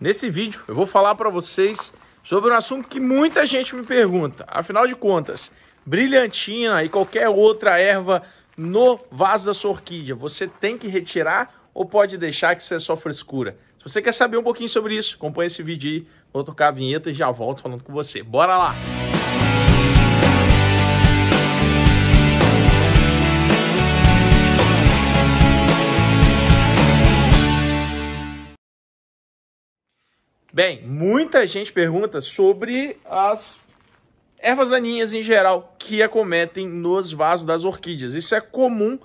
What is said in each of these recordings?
Nesse vídeo eu vou falar para vocês sobre um assunto que muita gente me pergunta. Afinal de contas, brilhantina e qualquer outra erva no vaso da sua orquídea, você tem que retirar ou pode deixar que isso é só frescura? Se você quer saber um pouquinho sobre isso, acompanha esse vídeo aí, vou tocar a vinheta e já volto falando com você. Bora lá! Bem, muita gente pergunta sobre as ervas daninhas em geral que acometem nos vasos das orquídeas. Isso é comum,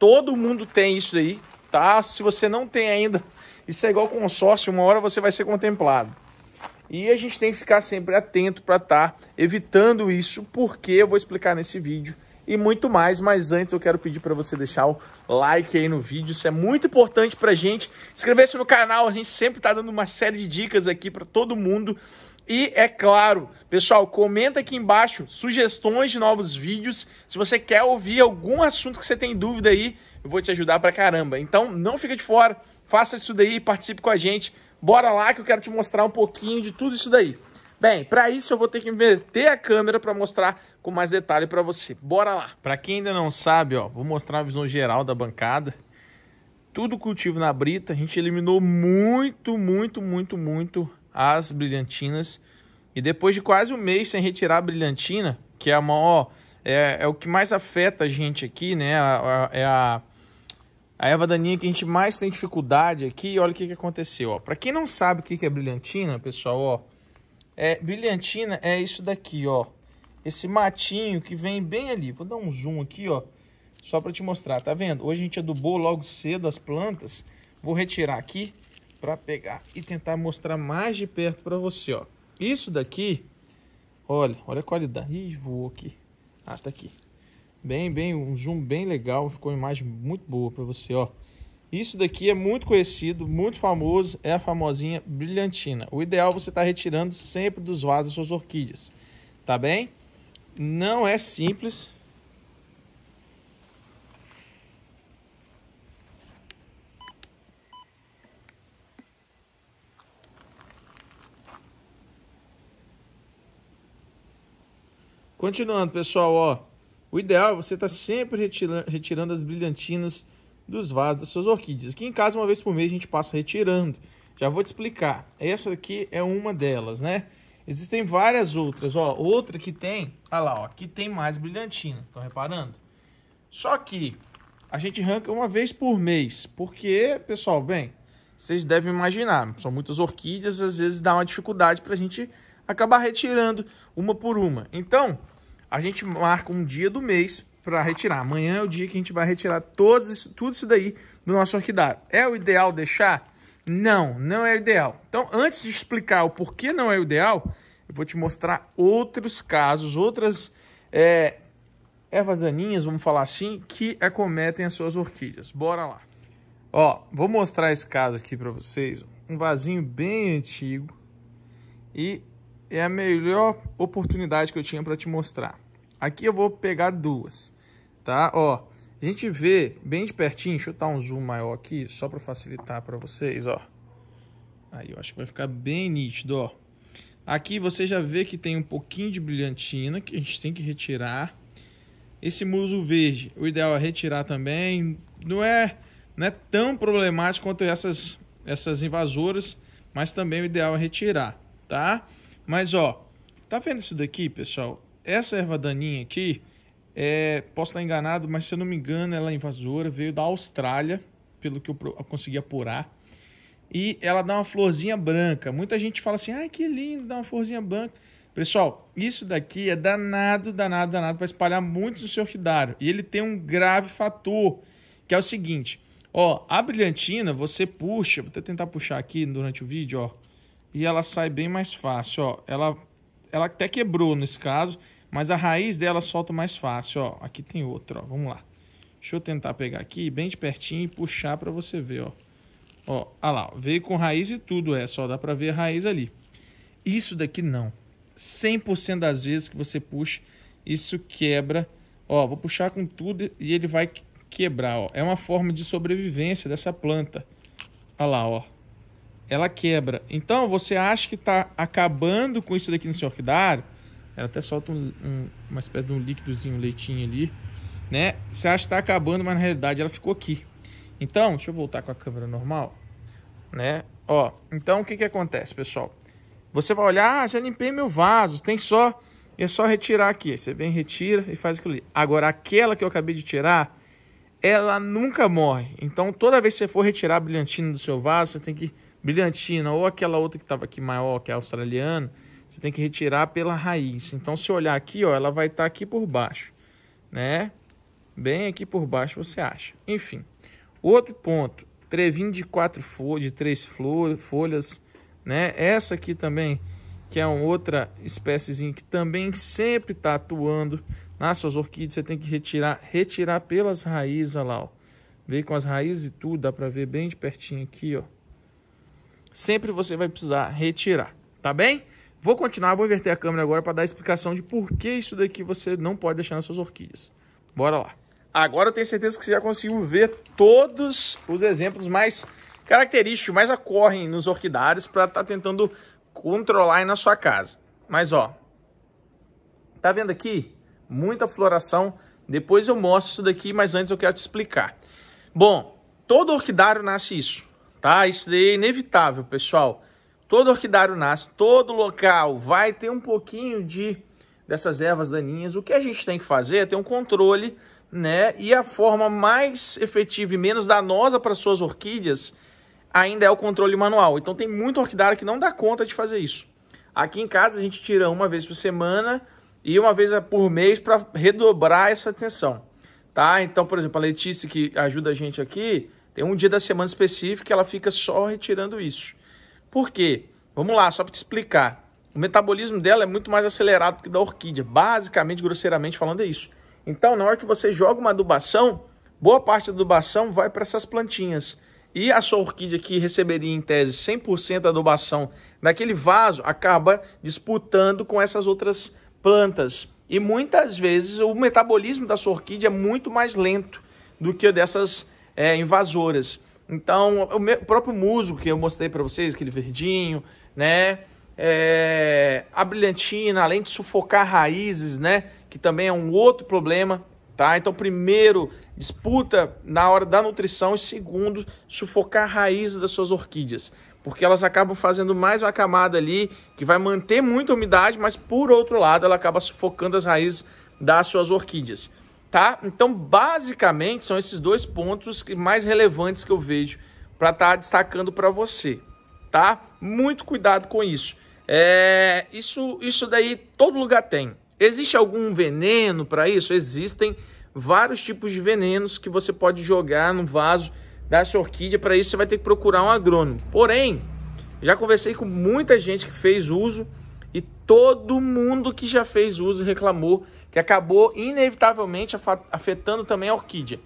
todo mundo tem isso aí, tá? Se você não tem ainda, isso é igual consórcio, uma hora você vai ser contemplado. E a gente tem que ficar sempre atento para estar tá evitando isso, porque eu vou explicar nesse vídeo e muito mais, mas antes eu quero pedir para você deixar o like aí no vídeo, isso é muito importante a gente. Inscrever-se no canal, a gente sempre está dando uma série de dicas aqui para todo mundo. E é claro, pessoal, comenta aqui embaixo sugestões de novos vídeos. Se você quer ouvir algum assunto que você tem dúvida aí, eu vou te ajudar pra caramba. Então não fica de fora, faça isso daí, participe com a gente. Bora lá que eu quero te mostrar um pouquinho de tudo isso daí. Bem, para isso eu vou ter que inverter a câmera para mostrar com mais detalhe para você. Bora lá! Para quem ainda não sabe, ó, vou mostrar a visão geral da bancada. Tudo cultivo na brita, a gente eliminou muito, muito, muito, muito as brilhantinas. E depois de quase um mês sem retirar a brilhantina, que é a maior, é, é o que mais afeta a gente aqui, né? A, a, é a, a erva daninha que a gente mais tem dificuldade aqui. E olha o que, que aconteceu, ó. Para quem não sabe o que, que é brilhantina, pessoal, ó é, brilhantina é isso daqui, ó. Esse matinho que vem bem ali. Vou dar um zoom aqui, ó. Só para te mostrar, tá vendo? Hoje a gente adubou logo cedo as plantas. Vou retirar aqui para pegar e tentar mostrar mais de perto para você, ó. Isso daqui, olha, olha a qualidade. Ih, voou aqui. Ah, tá aqui. Bem, bem, um zoom bem legal. Ficou uma imagem muito boa para você, ó. Isso daqui é muito conhecido, muito famoso, é a famosinha brilhantina. O ideal é você estar tá retirando sempre dos vasos das suas orquídeas, tá bem? Não é simples. Continuando, pessoal, ó, o ideal é você estar tá sempre retirando as brilhantinas dos vasos das suas orquídeas, que em casa uma vez por mês a gente passa retirando. Já vou te explicar. Essa aqui é uma delas, né? Existem várias outras, ó, outra que tem, olha lá, ó, aqui tem mais brilhantina, estão reparando? Só que a gente arranca uma vez por mês, porque, pessoal, bem, vocês devem imaginar, são muitas orquídeas, às vezes dá uma dificuldade para a gente acabar retirando uma por uma. Então, a gente marca um dia do mês para retirar. Amanhã é o dia que a gente vai retirar todos isso, tudo isso daí do nosso orquidário. É o ideal deixar? Não, não é o ideal. Então, antes de explicar o porquê não é o ideal, eu vou te mostrar outros casos, outras é, ervas daninhas, vamos falar assim, que acometem as suas orquídeas. Bora lá. Ó, vou mostrar esse caso aqui para vocês. Um vasinho bem antigo e é a melhor oportunidade que eu tinha para te mostrar. Aqui eu vou pegar duas tá? Ó, a gente vê bem de pertinho, deixa eu dar um zoom maior aqui, só para facilitar para vocês, ó. Aí eu acho que vai ficar bem nítido, ó. Aqui você já vê que tem um pouquinho de brilhantina que a gente tem que retirar. Esse muso verde, o ideal é retirar também. Não é, não é tão problemático quanto essas, essas invasoras, mas também o ideal é retirar, tá? Mas ó, tá vendo isso daqui, pessoal? Essa erva daninha aqui, é, posso estar enganado, mas se eu não me engano, ela é invasora, veio da Austrália, pelo que eu consegui apurar. E ela dá uma florzinha branca. Muita gente fala assim: ai que lindo, dá uma florzinha branca. Pessoal, isso daqui é danado, danado, danado para espalhar muito no seu orquidário. E ele tem um grave fator, que é o seguinte: ó, a brilhantina você puxa, vou tentar puxar aqui durante o vídeo, ó, e ela sai bem mais fácil, ó. Ela, ela até quebrou nesse caso mas a raiz dela solta mais fácil, ó. Aqui tem outro, ó. Vamos lá. Deixa eu tentar pegar aqui bem de pertinho e puxar para você ver, ó. Ó, ah lá, ó. veio com raiz e tudo, é, só dá para ver a raiz ali. Isso daqui não. 100% das vezes que você puxa, isso quebra. Ó, vou puxar com tudo e ele vai quebrar, ó. É uma forma de sobrevivência dessa planta. Olha lá, ó. Ela quebra. Então, você acha que está acabando com isso daqui no seu orquidário? Ela até solta um, um, uma espécie de um líquidozinho, um leitinho ali, né? Você acha que está acabando, mas na realidade ela ficou aqui. Então, deixa eu voltar com a câmera normal, né? Ó, então o que que acontece, pessoal? Você vai olhar, ah, já limpei meu vaso, tem só... É só retirar aqui. Você vem, retira e faz aquilo ali. Agora, aquela que eu acabei de tirar, ela nunca morre. Então, toda vez que você for retirar a brilhantina do seu vaso, você tem que... Brilhantina ou aquela outra que estava aqui maior, que é australiana, você tem que retirar pela raiz. Então, se olhar aqui, ó, ela vai estar tá aqui por baixo, né? Bem aqui por baixo você acha. Enfim, outro ponto, trevinho de quatro folhas, de três folhas, né? Essa aqui também, que é uma outra espéciezinha que também sempre está atuando nas suas orquídeas. Você tem que retirar, retirar pelas raízes, lá, ó. Vê com as raízes e tudo, dá para ver bem de pertinho aqui, ó. Sempre você vai precisar retirar, tá bem? Vou continuar, vou inverter a câmera agora para dar a explicação de por que isso daqui você não pode deixar nas suas orquídeas. Bora lá. Agora eu tenho certeza que você já conseguiu ver todos os exemplos mais característicos, mais ocorrem nos orquidários para estar tá tentando controlar aí na sua casa. Mas ó, tá vendo aqui? Muita floração. Depois eu mostro isso daqui, mas antes eu quero te explicar. Bom, todo orquidário nasce isso, tá? Isso daí é inevitável, pessoal. Todo orquidário nasce, todo local vai ter um pouquinho de dessas ervas daninhas. O que a gente tem que fazer é ter um controle, né? E a forma mais efetiva e menos danosa para suas orquídeas ainda é o controle manual. Então tem muito orquidário que não dá conta de fazer isso. Aqui em casa a gente tira uma vez por semana e uma vez por mês para redobrar essa atenção, tá? Então, por exemplo, a Letícia que ajuda a gente aqui, tem um dia da semana específico que ela fica só retirando isso. Por quê? Vamos lá, só para te explicar. O metabolismo dela é muito mais acelerado que da orquídea. Basicamente, grosseiramente falando, é isso. Então, na hora que você joga uma adubação, boa parte da adubação vai para essas plantinhas. E a sua orquídea que receberia, em tese, 100% da adubação naquele vaso, acaba disputando com essas outras plantas. E muitas vezes o metabolismo da sua orquídea é muito mais lento do que dessas é, invasoras. Então, o, meu, o próprio musgo que eu mostrei para vocês, aquele verdinho, né? É, a brilhantina, além de sufocar raízes, né? Que também é um outro problema, tá? Então, primeiro, disputa na hora da nutrição e segundo, sufocar a raiz das suas orquídeas, porque elas acabam fazendo mais uma camada ali que vai manter muita umidade, mas por outro lado, ela acaba sufocando as raízes das suas orquídeas tá? Então, basicamente, são esses dois pontos que mais relevantes que eu vejo para estar tá destacando para você, tá? Muito cuidado com isso. É, isso, isso daí todo lugar tem. Existe algum veneno para isso? Existem vários tipos de venenos que você pode jogar no vaso da sua orquídea. Para isso, você vai ter que procurar um agrônomo. Porém, já conversei com muita gente que fez uso e todo mundo que já fez uso reclamou que acabou inevitavelmente afetando também a orquídea.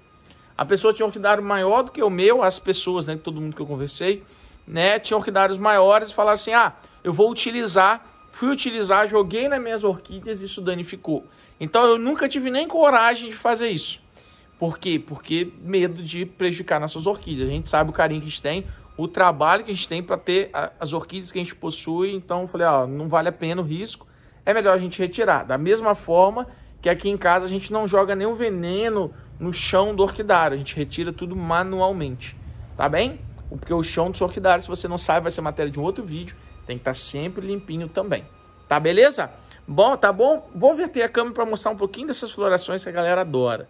A pessoa tinha um orquidário maior do que o meu, as pessoas, né, todo mundo que eu conversei, né, tinha orquidários maiores e falaram assim: "Ah, eu vou utilizar, fui utilizar, joguei nas minhas orquídeas e isso danificou". Então eu nunca tive nem coragem de fazer isso. Por quê? Porque medo de prejudicar nossas orquídeas. A gente sabe o carinho que a gente tem, o trabalho que a gente tem para ter as orquídeas que a gente possui. Então, eu falei, ó, ah, não vale a pena o risco é melhor a gente retirar. Da mesma forma que aqui em casa a gente não joga nenhum veneno no chão do orquidário, a gente retira tudo manualmente, tá bem? Porque o chão dos orquidários, se você não sabe, vai ser matéria de um outro vídeo, tem que estar tá sempre limpinho também, tá beleza? Bom, tá bom? Vou verter a câmera para mostrar um pouquinho dessas florações que a galera adora.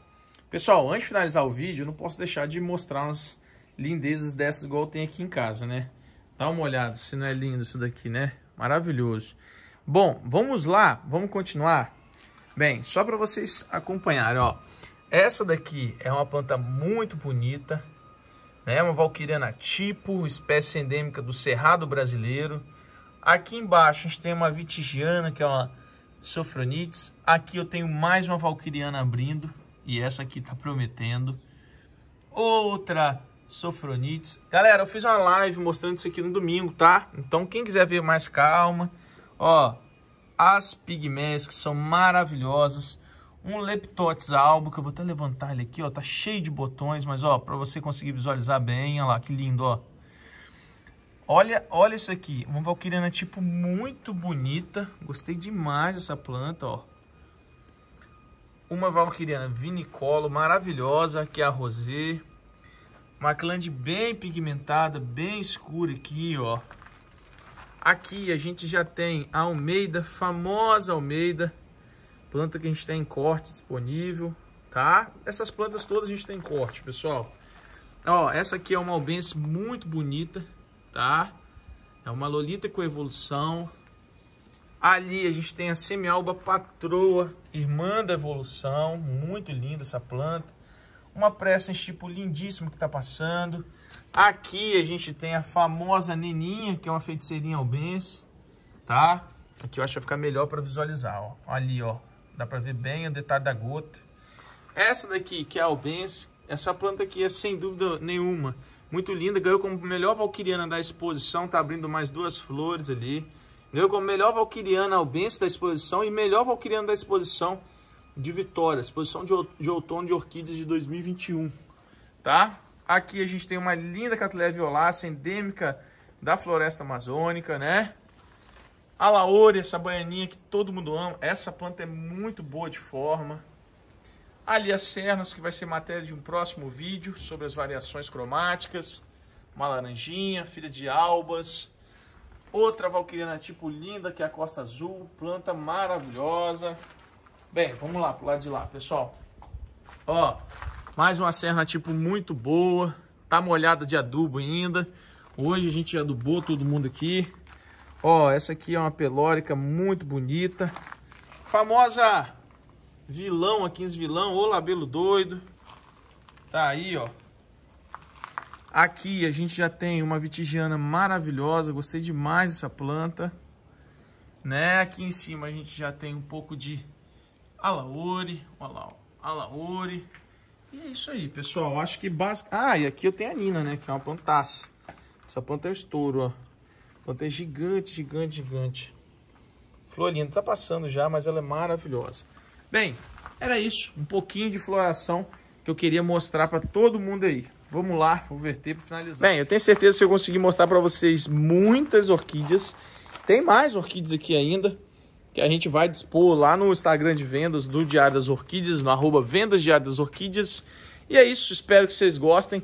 Pessoal, antes de finalizar o vídeo, eu não posso deixar de mostrar umas lindezas dessas igual tem aqui em casa, né? Dá uma olhada se não é lindo isso daqui, né? Maravilhoso. Bom, vamos lá, vamos continuar. Bem, só para vocês acompanharem, ó. Essa daqui é uma planta muito bonita, né? É uma valquiriana tipo, espécie endêmica do Cerrado brasileiro. Aqui embaixo a gente tem uma vitigiana, que é uma sofronites. Aqui eu tenho mais uma valquiriana abrindo, e essa aqui tá prometendo. Outra sofronites. Galera, eu fiz uma live mostrando isso aqui no domingo, tá? Então quem quiser ver mais calma, Ó, as pigmeias que são maravilhosas. Um leptotes albo, que eu vou até levantar ele aqui, ó. Tá cheio de botões, mas ó, pra você conseguir visualizar bem, olha lá, que lindo, ó. Olha, olha isso aqui, uma valquiriana tipo muito bonita. Gostei demais dessa planta, ó. Uma valquiriana vinicolo maravilhosa, que é a rosé. Uma clande bem pigmentada, bem escura aqui, ó. Aqui a gente já tem a Almeida, famosa Almeida, planta que a gente tem em corte disponível, tá? Essas plantas todas a gente tem em corte, pessoal. Ó, essa aqui é uma albense muito bonita, tá? É uma lolita com evolução. Ali a gente tem a semialba patroa, irmã da evolução, muito linda essa planta uma pressa em tipo lindíssimo que está passando. Aqui a gente tem a famosa Neninha, que é uma feiticeirinha albense, tá? Aqui eu acho que vai ficar melhor para visualizar, ó. Ali, ó. Dá para ver bem o detalhe da gota. Essa daqui, que é a albense, essa planta aqui é sem dúvida nenhuma muito linda. Ganhou como melhor valquiriana da exposição, tá abrindo mais duas flores ali. Ganhou como melhor valquiriana albense da exposição e melhor valquiriana da exposição de Vitória, exposição de, de outono de orquídeas de 2021, tá? Aqui a gente tem uma linda catleia violácea endêmica da floresta amazônica, né? A laure, essa baianinha que todo mundo ama. Essa planta é muito boa de forma. Ali as cernas, que vai ser matéria de um próximo vídeo sobre as variações cromáticas. Uma laranjinha, filha de albas. Outra valquiriana tipo linda, que é a costa azul. Planta maravilhosa. Bem, vamos lá pro lado de lá, pessoal. Ó, mais uma serra tipo muito boa. Tá molhada de adubo ainda. Hoje a gente adubou todo mundo aqui. Ó, essa aqui é uma pelórica muito bonita. Famosa vilão, a 15 vilão, ô labelo doido. Tá aí, ó. Aqui a gente já tem uma vitigiana maravilhosa, gostei demais dessa planta. Né? Aqui em cima a gente já tem um pouco de Alaori, Alau, Alaori. E é isso aí, pessoal. Acho que basicamente... Ah, e aqui eu tenho a Nina, né? Que é uma plantaça. Essa planta é um estouro, ó. A planta é gigante, gigante, gigante. Florinda tá passando já, mas ela é maravilhosa. Bem, era isso. Um pouquinho de floração que eu queria mostrar para todo mundo aí. Vamos lá, vou verter para finalizar. Bem, eu tenho certeza que eu consegui mostrar para vocês muitas orquídeas. Tem mais orquídeas aqui ainda que a gente vai dispor lá no Instagram de vendas do Diário das Orquídeas, no arroba Vendas Diário das Orquídeas. E é isso, espero que vocês gostem.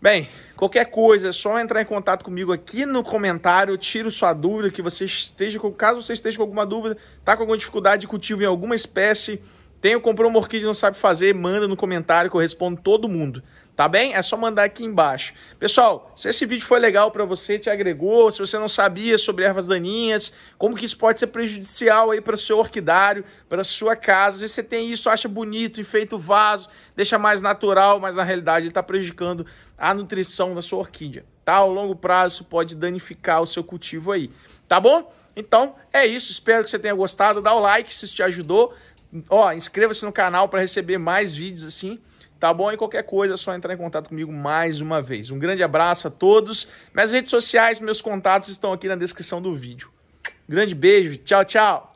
Bem, qualquer coisa, é só entrar em contato comigo aqui no comentário, tiro sua dúvida, que você esteja com, caso você esteja com alguma dúvida, tá com alguma dificuldade de cultivo em alguma espécie, tenho comprou uma orquídea e não sabe fazer, manda no comentário que eu respondo todo mundo tá bem? É só mandar aqui embaixo. Pessoal, se esse vídeo foi legal para você, te agregou, se você não sabia sobre ervas daninhas, como que isso pode ser prejudicial aí para o seu orquidário, para sua casa, se você tem isso, acha bonito, enfeita o vaso, deixa mais natural, mas na realidade está prejudicando a nutrição da sua orquídea, tá? Ao longo prazo isso pode danificar o seu cultivo aí, tá bom? Então é isso, espero que você tenha gostado, dá o like se isso te ajudou, ó, inscreva-se no canal para receber mais vídeos assim, Tá bom? E qualquer coisa é só entrar em contato comigo mais uma vez. Um grande abraço a todos. Minhas redes sociais, meus contatos estão aqui na descrição do vídeo. Grande beijo, tchau, tchau!